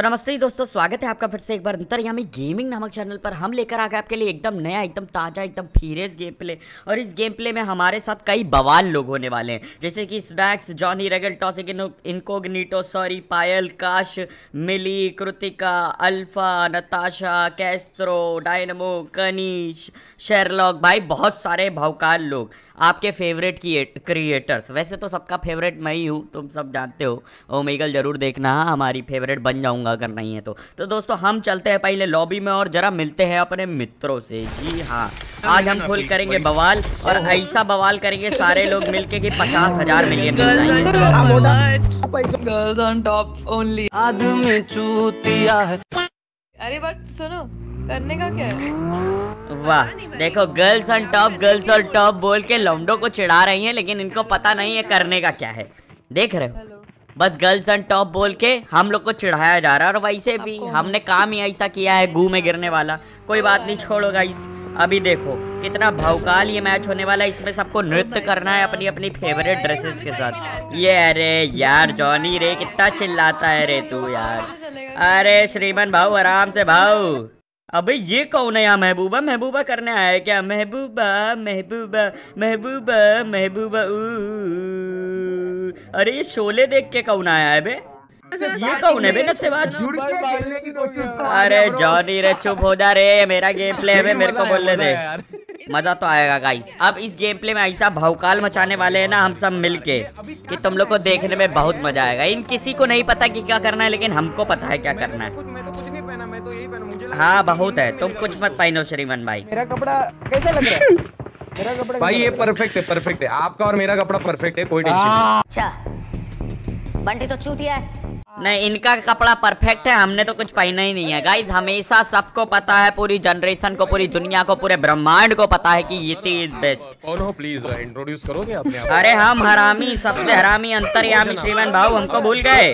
तो नमस्ते दोस्तों स्वागत है आपका फिर से एक बार अंतरयामी गेमिंग नामक चैनल पर हम लेकर आ गए आपके लिए एकदम नया एकदम ताज़ा एकदम फीरेज गेम प्ले और इस गेम प्ले में हमारे साथ कई बवाल लोग होने वाले हैं जैसे कि Snax Johnny Regal Toxic Incognito sorry Payal काश मिली Kritika Alpha Natasha Castro Dynamo Kanish Sherlock भाई बहुत सारे भवकाल लोग आपके फेवरेट क्रिएटर्स वैसे तो सबका फेवरेट मैं ही हूँ तुम सब जानते हो ओमेगल जरूर देखना हाँ, हमारी फेवरेट बन जाऊँगा दूंगा अगर नहीं है तो तो दोस्तों हम चलते हैं पहले लॉबी में और जरा मिलते हैं अपने मित्रों से जी हाँ आज हम खुल करेंगे बवाल और ऐसा बवाल करेंगे सारे लोग मिलके कि पचास हजार मिलियन आदमी चूतिया अरे बट सुनो करने का क्या है वाह देखो girls on top girls on top बोल के लौंडो को चिढ़ा रही हैं लेकिन इनको पता नहीं है करने का क्या है देख रहे हो बस गर्ल्स एंड टॉप बोल के हम लोग को चिढ़ाया जा रहा है और वैसे भी हमने काम ही ऐसा किया है गू में गिरने वाला कोई बात नहीं छोड़ो गाइस अभी देखो कितना भवकाल ये मैच होने वाला है इसमें सबको नृत्य करना है अपनी अपनी फेवरेट ड्रेसेस के साथ ये अरे यार जॉनी रे कितना चिल्लाता है रे तू यार अरे श्रीमन भाऊ आराम से भाऊ अबे ये कौन है यहाँ महबूबा महबूबा करने आया क्या महबूबा महबूबा महबूबा महबूबा ऊ अरे ये शोले देख के कौन आया है बे ये कौन है बे नसेबाज अरे जॉनी रे चुप हो जा रे मेरा गेम प्ले है मेरे को बोलने दे मजा तो आएगा गाइस अब इस गेम प्ले में ऐसा भौकाल मचाने वाले हैं ना हम सब मिलके कि तुम लोग को देखने में बहुत मजा आएगा इन किसी को नहीं पता कि क्या करना है लेकिन हमको पता है क्या तो करना है तो तो हाँ बहुत है तुम कुछ मत पहनो श्रीमन भाई मेरा कपड़ा कैसा लग रहा है मेरा कपड़ा भाई ये परफेक्ट है परफेक्ट है आपका और मेरा कपड़ा परफेक्ट है कोई टेंशन नहीं अच्छा बंटी तो चूतिया है नहीं इनका कपड़ा परफेक्ट है हमने तो कुछ पहना ही नहीं है गाइज हमेशा सबको पता है पूरी जनरेशन को पूरी दुनिया को पूरे ब्रह्मांड को पता है कि ये इज बेस्ट कौन हो प्लीज इंट्रोड्यूस uh, करोगे अपने आप अरे हम हरामी सबसे हरामी अंतर्यामी श्रीमान भाव हमको भूल गए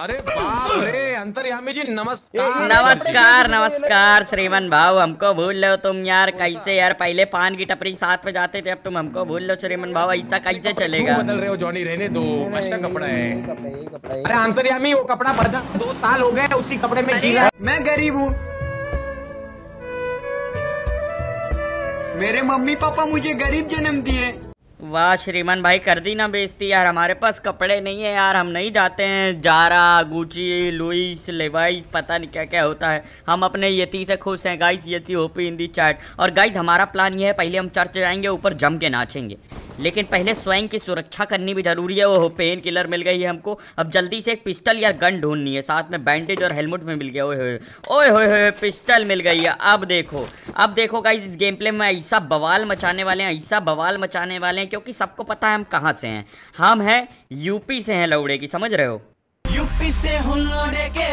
अरे बाप रे अंतर्यामी जी नमस्कार नमस्कार नमस्कार श्रीमन भाव हमको भूल लो तुम यार कैसे यार पहले पान की टपरी साथ में जाते थे अब तुम हमको भूल लो श्रीमन भाव ऐसा कैसे चलेगा बदल रहे हो जॉनी रहने दो अच्छा कपड़ा है अरे अंतर्यामी वो कपड़ा बदल दो साल हो गए उसी कपड़े में जी मैं गरीब हूँ मेरे मम्मी पापा मुझे गरीब जन्म दिए वाह श्रीमान भाई कर दी ना बेचती यार हमारे पास कपड़े नहीं है यार हम नहीं जाते हैं जारा गुची लुइस लेवाइस पता नहीं क्या क्या होता है हम अपने यति से खुश हैं guys Yeti happy in the chat और गाइस हमारा प्लान ये है पहले हम चर्च जाएंगे ऊपर जम के नाचेंगे लेकिन पहले स्वयं की सुरक्षा करनी भी जरूरी है वो पेन किलर मिल गई है हमको अब जल्दी से एक पिस्टल या गन ढूंढनी है साथ में बैंडेज और हेलमेट में मिल गया ओए ओए पिस्टल मिल गई है अब देखो अब देखो गाइज इस गेम प्ले में ऐसा बवाल मचाने वाले हैं ऐसा बवाल मचाने वाले हैं क्योंकि सबको पता है हम कहाँ से हैं हम हैं यूपी से हैं लौड़े की समझ रहे हो यूपी से हूँ लौड़े के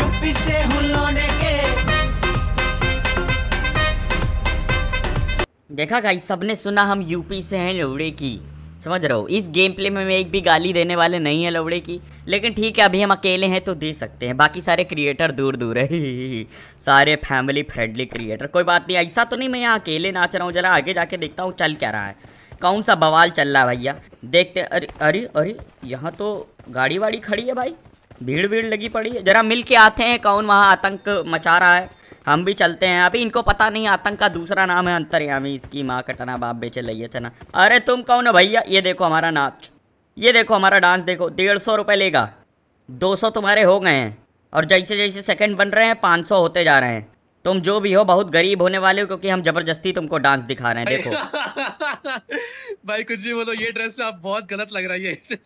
यूपी से देखा गाई सबने सुना हम यूपी से हैं लवड़े की समझ रहे हो इस गेम प्ले में मैं एक भी गाली देने वाले नहीं है लवड़े की लेकिन ठीक है अभी हम अकेले हैं तो दे सकते हैं बाकी सारे क्रिएटर दूर दूर है सारे फैमिली फ्रेंडली क्रिएटर कोई बात नहीं ऐसा तो नहीं मैं यहाँ अकेले नाच रहा हूँ जरा आगे जाके देखता हूँ चल क्या रहा है कौन सा बवाल चल रहा है भैया देखते अरे अरे अरे यहाँ तो गाड़ी वाड़ी खड़ी है भाई भीड़ भीड़ लगी पड़ी है जरा मिल के आते हैं कौन वहाँ आतंक मचा रहा है हम भी चलते हैं अभी इनको पता नहीं आतंक का दूसरा नाम है अंतरयामी इसकी माँ कटना बाप बेचे लइए चना अरे तुम कौन हो भैया ये देखो हमारा नाच ये देखो हमारा डांस देखो डेढ़ सौ रुपये लेगा दो सौ तुम्हारे हो गए हैं और जैसे जैसे सेकंड बन रहे हैं पाँच सौ होते जा रहे हैं तुम जो भी हो बहुत गरीब होने वाले हो क्योंकि हम जबरदस्ती तुमको डांस दिखा रहे हैं देखो भाई कुछ भी बोलो ये ड्रेस आप बहुत गलत लग रही है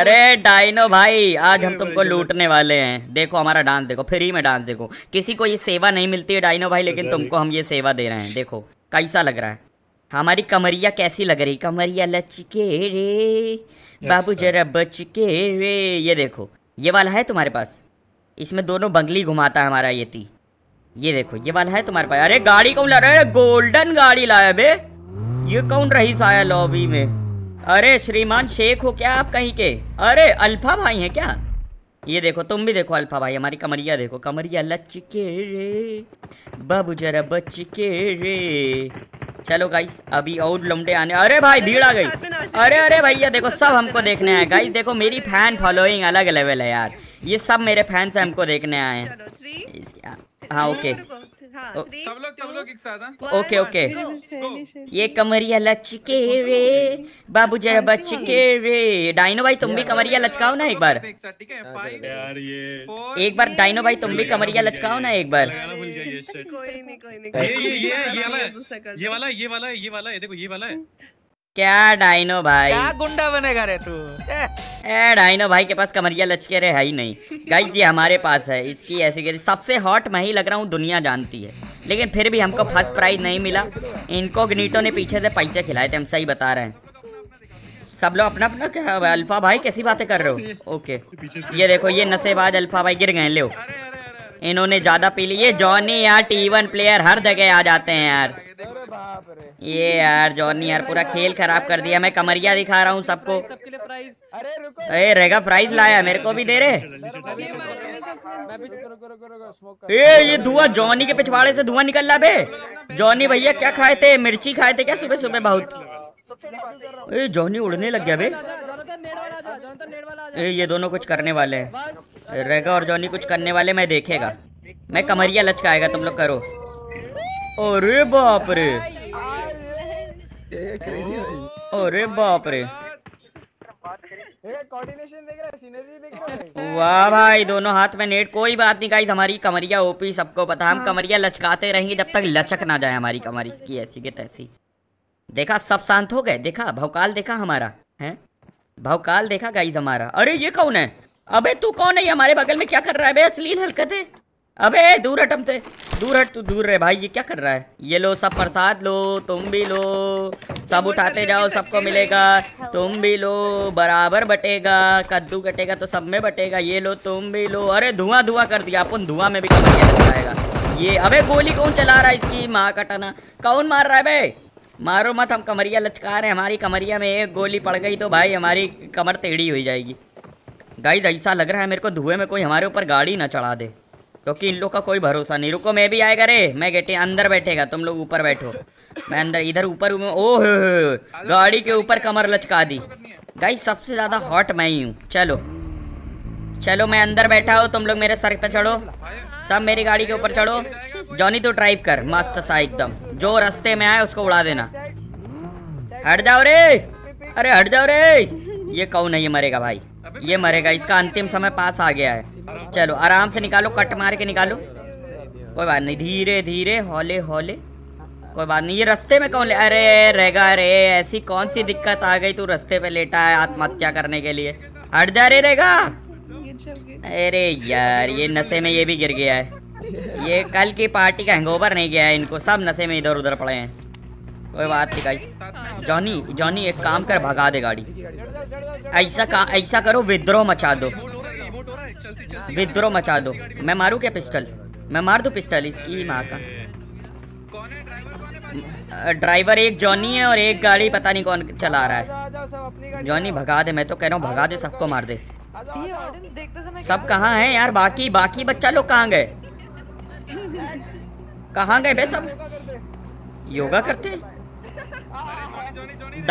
अरे डाइनो भाई आज हम तुमको लूटने वाले हैं देखो हमारा डांस देखो फ्री में डांस देखो किसी को ये सेवा नहीं मिलती है डाइनो भाई लेकिन तुमको हम ये सेवा दे रहे हैं देखो कैसा लग रहा है हमारी कमरिया कैसी लग रही कमरिया लचके रे बाबू जरा बचके रे ये देखो ये वाला है तुम्हारे पास इसमें दोनों बंगली घुमाता है हमारा ये ती ये देखो ये वाला है तुम्हारे पास अरे गाड़ी कौन ला रहा है गोल्डन गाड़ी लाया बे ये कौन रही साया लॉबी में अरे श्रीमान शेख हो क्या आप कहीं के अरे अल्फा भाई हैं क्या ये देखो तुम भी देखो अल्फा भाई हमारी कमरिया देखो कमरिया लचके रे बाबू जरा बच के रे चलो गाइस अभी और लमडे आने अरे भाई भीड़ आ गई अरे अरे भैया देखो सब हमको देखने आए गाइस देखो मेरी फैन फॉलोइंग अलग लेवल है यार ये सब मेरे फैंस हमको देखने आए हैं हाँ, हाँ ओके सब लोग सब लोग एक साथ ओके हाँ? ओके ये कमरिया लचके रे बाबू जरा बचके रे डाइनो भाई तुम भी कमरिया लचकाओ ना एक बार यार ये एक बार डाइनो भाई तुम भी कमरिया लचकाओ ना एक बार ये वाला ये वाला ये वाला ये देखो ये वाला है क्या डाइनो भाई क्या गुंडा बनेगा रे तू ए डाइनो भाई के पास कमरिया लचके रे है ही नहीं गाइस ये हमारे पास है इसकी ऐसी गिरी सबसे हॉट मैं ही लग रहा हूँ दुनिया जानती है लेकिन फिर भी हमको फर्स्ट प्राइज नहीं मिला इनको गनीटो ने पीछे से पैसे खिलाए थे हम सही बता रहे हैं सब लोग अपना अपना क्या अल्फा भाई कैसी बातें कर रहे हो ओके ये देखो ये नशेबाज अल्फा भाई गिर गए लो इन्होंने ज़्यादा पी लिए जॉनी यार टी वन प्लेयर हर जगह आ जाते हैं यार ये यार जॉनी यार पूरा खेल खराब कर दिया मैं कमरिया दिखा रहा हूँ सबको अरे रहेगा प्राइज लाया मेरे को भी दे रहे ए ये धुआं जॉनी के पिछवाड़े से धुआं निकल रहा बे जॉनी भैया क्या खाए थे मिर्ची खाए थे क्या सुबह सुबह बहुत ए जॉनी उड़ने लग गया बे ए ये दोनों कुछ करने वाले हैं रेगा और जॉनी कुछ करने वाले मैं देखेगा मैं कमरिया लचकाएगा तुम लोग करो अरे बाप रे अरे बाप रे वाह भाई दोनों हाथ में नेट कोई बात नहीं गाइस हमारी कमरिया ओपी सबको पता हम हाँ। कमरिया लचकाते रहेंगे जब तक लचक ना जाए हमारी कमर इसकी ऐसी के तैसी देखा सब शांत हो गए देखा भवकाल देखा हमारा है भवकाल देखा गाइस हमारा अरे ये कौन है अबे तू कौन है ये हमारे बगल में क्या कर रहा है अबे अश्लील हरकत है अबे दूर हटम से दूर हट तू दूर रहे भाई ये क्या कर रहा है ये लो सब प्रसाद लो तुम भी लो सब उठाते जाओ सबको मिलेगा हाँ। तुम भी लो बराबर बटेगा कद्दू कटेगा तो सब में बटेगा ये लो तुम भी लो अरे धुआं धुआं कर दिया अपन धुआं में भी आएगा ये अबे गोली कौन चला रहा है इसकी माँ कटाना कौन मार रहा है भाई मारो मत हम कमरिया लचका रहे हमारी कमरिया में एक गोली पड़ गई तो भाई हमारी कमर टेढ़ी हो जाएगी गाइस ऐसा लग रहा है मेरे को धुएं में कोई हमारे ऊपर गाड़ी ना चढ़ा दे क्योंकि इन लोग का कोई भरोसा नहीं रुको मैं भी आएगा रे मैं गेटे अंदर बैठेगा तुम लोग ऊपर बैठो मैं अंदर इधर ऊपर ओह गाड़ी के ऊपर कमर लचका दी गाई सबसे ज़्यादा हॉट मैं ही हूँ चलो चलो मैं अंदर बैठा हूँ तुम लोग मेरे सर पे चढ़ो सब मेरी गाड़ी के ऊपर चढ़ो जॉनी तो ड्राइव कर मस्त सा एकदम जो रास्ते में आए उसको उड़ा देना हट जाओ रे अरे हट जाओ रे ये कौन है ये मरेगा भाई ये मरेगा इसका अंतिम समय पास आ गया है चलो आराम से निकालो कट मार के निकालो कोई बात नहीं धीरे धीरे हौले हौले कोई बात नहीं ये रस्ते में कौन ले अरे रेगा अरे ऐसी कौन सी दिक्कत आ गई तू रस्ते पे लेटा है आत्महत्या करने के लिए हट जा रे रेगा अरे यार ये नशे में ये भी गिर गया है ये कल की पार्टी का हैंगओवर नहीं गया है इनको सब नशे में इधर उधर पड़े हैं कोई बात नहीं गाइस जॉनी जॉनी एक काम कर भगा दे गाड़ी ऐसा ऐसा करो विद्रोह मचा दो विद्रोह मचा दो मैं मारू क्या पिस्टल मैं मार दू पिस्टल इसकी ही मार का ड्राइवर एक जॉनी है और एक गाड़ी पता नहीं कौन चला रहा है जॉनी भगा दे मैं तो कह रहा हूँ भगा दे सबको मार दे सब कहा है यार बाकी बाकी बच्चा लोग कहाँ गए कहाँ गए भाई सब योगा करते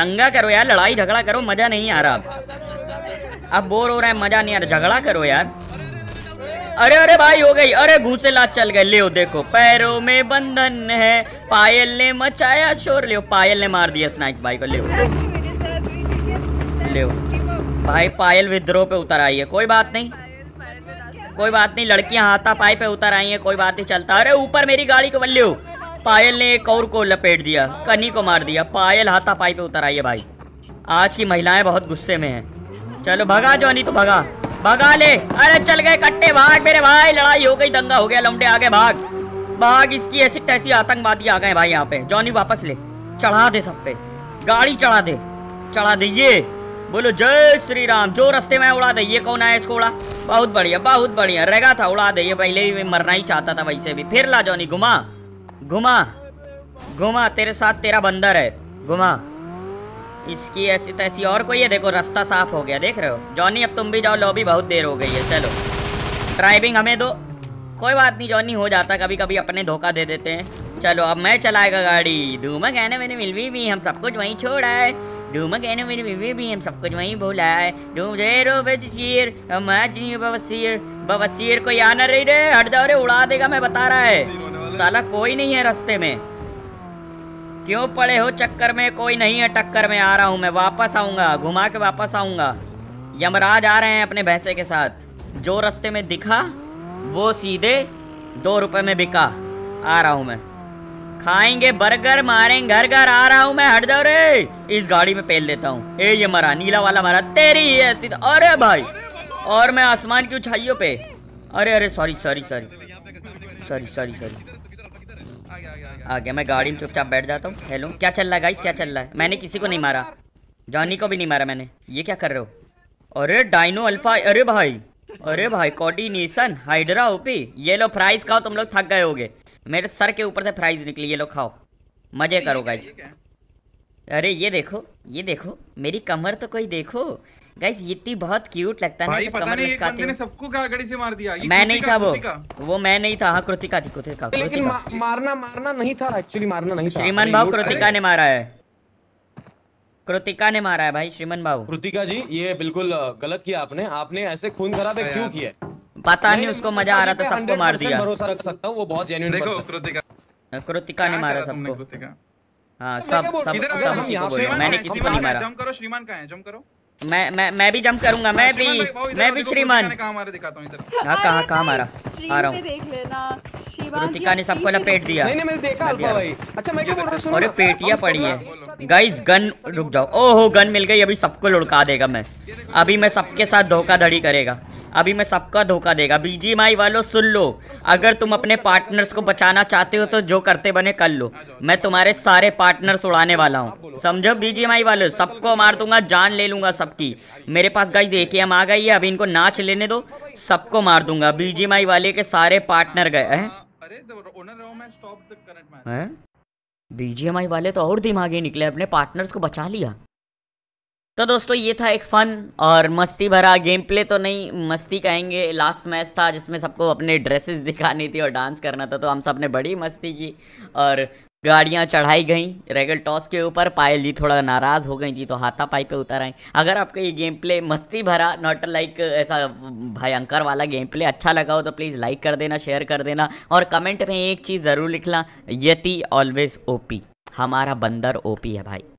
दंगा करो यार लड़ाई झगड़ा करो मजा नहीं आ रहा अब बोर हो रहा है मजा नहीं आ रहा झगड़ा करो यार अरे अरे भाई हो गई अरे घूसे लात चल गए ले देखो पैरों में बंधन है पायल ने मचाया शोर ले पायल ने मार दिया स्नाइक भाई को ले भाई पायल विद्रोह पे उतर आई है कोई बात नहीं कोई बात नहीं लड़कियां हाथा पाई पे उतर आई है कोई बात नहीं चलता अरे ऊपर मेरी गाड़ी को बल्ले पायल ने एक और को लपेट दिया कनी को मार दिया पायल हाथा पाई पे उतर आई है भाई आज की महिलाएं बहुत गुस्से में हैं चलो भगा जो नहीं तो भगा भगा ले अरे चल गए कट्टे भाग मेरे भाई लड़ाई हो गई दंगा हो गया लौटे आगे भाग भाग इसकी ऐसी तैसी आतंकवादी आ गए भाई यहाँ पे जॉनी वापस ले चढ़ा दे सब पे गाड़ी चढ़ा दे चढ़ा दे ये बोलो जय श्री राम जो रस्ते में उड़ा दे ये कौन आया इसको उड़ा बहुत बढ़िया बहुत बढ़िया रहेगा था उड़ा दे ये पहले भी मरना ही चाहता था वैसे भी फिर ला जॉनी घुमा घुमा घुमा तेरे साथ तेरा बंदर है घुमा इसकी ऐसी तैसी और कोई है देखो रास्ता साफ हो गया देख रहे हो जॉनी अब तुम भी जाओ लॉबी बहुत देर हो गई है चलो ड्राइविंग हमें दो कोई बात नहीं जॉनी हो जाता कभी कभी अपने धोखा दे देते हैं चलो अब मैं चलाएगा गाड़ी धूमा कहने मैंने मिलवी भी हम सब कुछ वहीं छोड़ा है धूमा कहने मेरी बीवी भी हम सब कुछ वहीं भूला है डूम जेरो बजीर मैं बवसीर बवसीर को आना रही रे हट जाओ रे उड़ा देगा मैं बता रहा है साला कोई नहीं है रास्ते में क्यों पड़े हो चक्कर में कोई नहीं है टक्कर में आ रहा हूँ मैं वापस आऊँगा घुमा के वापस आऊँगा यमराज आ रहे हैं अपने भैंसे के साथ जो रास्ते में दिखा वो सीधे दो रुपए में बिका आ रहा हूँ मैं खाएंगे बर्गर मारेंगे घर घर आ रहा हूँ मैं हट जाओ रे इस गाड़ी में पेल देता हूँ ए ये मरा नीला वाला मरा तेरी ही ऐसी अरे भाई और मैं आसमान की उछाइयों पे अरे अरे sorry sorry sorry sorry sorry sorry आ गया मैं गाड़ी में चुपचाप बैठ जाता हूँ हेलो क्या चल रहा है गाइस क्या चल रहा है मैंने किसी को नहीं मारा जॉनी को भी नहीं मारा मैंने ये क्या कर रहे हो अरे डाइनो अल्फा अरे भाई अरे भाई कोऑर्डिनेशन हाइड्रा ओपी ये लो फ्राइज खाओ तुम लोग थक गए होगे मेरे सर के ऊपर से फ्राइज निकली ये लो खाओ मजे करो गाइज अरे ये देखो ये देखो मेरी कमर तो कोई देखो गाइस ये बहुत क्यूट लगता है पता नहीं एक बंदे ने सबको क्या गाड़ी से मार दिया ये मैं नहीं था वो वो मैं नहीं था हाँ कृतिका थी कृतिका लेकिन मारना मारना नहीं था एक्चुअली मारना नहीं था श्रीमान भाव कृतिका ने मारा है कृतिका ने मारा है भाई श्रीमन बाबू कृतिका जी ये बिल्कुल गलत किया आपने आपने ऐसे खून खराबे क्यों किए पता नहीं उसको मजा आ रहा था सबको मार दिया भरोसा रख सकता हूँ वो बहुत जेन्यून देखो कृतिका कृतिका ने मारा सबको हाँ तो सब सब सब मैंने किसी को नहीं मारा जम करो श्रीमान का है जम करो मैं मैं मैं भी जंप करूंगा मैं हाँ, भी मैं भी श्रीमान हाँ कहाँ कहाँ मारा आ रहा हूँ ने सबको लपेट दिया अच्छा, अरे पेटिया पड़ी है गाइस गन रुक जाओ ओहो गन मिल गई अभी सबको लुड़का देगा मैं अभी मैं सबके साथ धोखा धड़ी करेगा अभी मैं सबका धोखा देगा बीजीएमआई वालों सुन लो अगर तुम अपने पार्टनर्स को बचाना चाहते हो तो जो करते बने कर लो मैं तुम्हारे सारे पार्टनर्स उड़ाने वाला हूँ समझो बीजीएमआई वालों सबको मार दूंगा जान ले लूंगा सबकी मेरे पास गाइज एक ही आ गई है अभी इनको नाच लेने दो सबको मार दूंगा बीजीएमआई वाले के सारे पार्टनर गए हैं तो बीजीएमआई वाले तो और दिमागी निकले अपने पार्टनर्स को बचा लिया तो दोस्तों ये था एक फ़न और मस्ती भरा गेम प्ले तो नहीं मस्ती कहेंगे लास्ट मैच था जिसमें सबको अपने ड्रेसेस दिखानी थी और डांस करना था तो हम सब ने बड़ी मस्ती की और गाड़ियाँ चढ़ाई गई रेगल टॉस के ऊपर पायल जी थोड़ा नाराज़ हो गई थी तो हाथा पाई पे उतर आई अगर आपको ये गेम प्ले मस्ती भरा नॉट लाइक ऐसा भयंकर वाला गेम प्ले अच्छा लगा हो तो प्लीज़ लाइक कर देना शेयर कर देना और कमेंट में एक चीज़ ज़रूर लिखना यति ऑलवेज़ ओ हमारा बंदर ओ है भाई